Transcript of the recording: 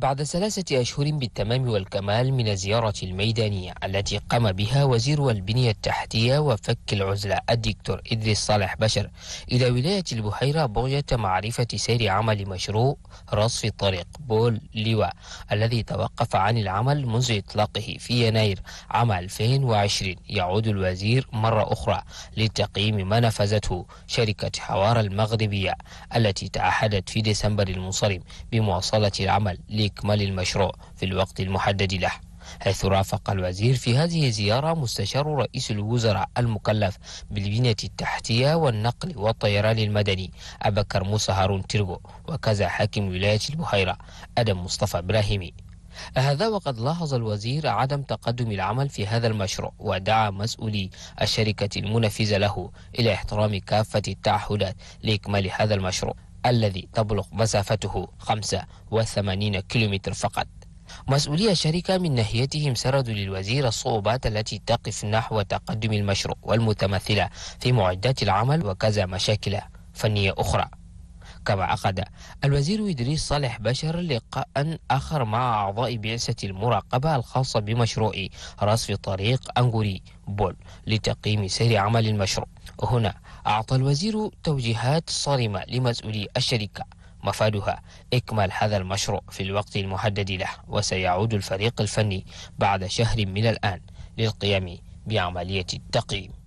بعد ثلاثة أشهر بالتمام والكمال من الزيارة الميدانية التي قام بها وزير البنية التحتية وفك العزلة الدكتور إدريس صالح بشر إلى ولاية البحيرة بغية معرفة سير عمل مشروع رصف طريق بول لواء الذي توقف عن العمل منذ إطلاقه في يناير عام 2020 يعود الوزير مرة أخرى لتقييم ما نفذته شركة حوار المغربية التي تعهدت في ديسمبر المنصرم بمواصلة العمل إكمال المشروع في الوقت المحدد له حيث رافق الوزير في هذه الزيارة مستشار رئيس الوزراء المكلف بالبنية التحتية والنقل والطيران المدني أبكر موسى هارون ترغو وكذا حاكم ولاية البحيرة أدم مصطفى إبراهيمي هذا وقد لاحظ الوزير عدم تقدم العمل في هذا المشروع ودعا مسؤولي الشركة المنفذة له إلى احترام كافة التعهدات لإكمال هذا المشروع الذي تبلغ مسافته 85 كيلومتر فقط مسؤولي الشركة من ناحيتهم سردوا للوزير الصعوبات التي تقف نحو تقدم المشروع والمتمثلة في معدات العمل وكذا مشاكل فنية أخرى كما عقد الوزير إدريس صالح بشر لقاء آخر مع أعضاء بعثة المراقبة الخاصة بمشروع رصف طريق أنغوري بول لتقييم سير عمل المشروع هنا أعطى الوزير توجيهات صارمة لمسؤولي الشركة مفادها إكمال هذا المشروع في الوقت المحدد له وسيعود الفريق الفني بعد شهر من الآن للقيام بعملية التقييم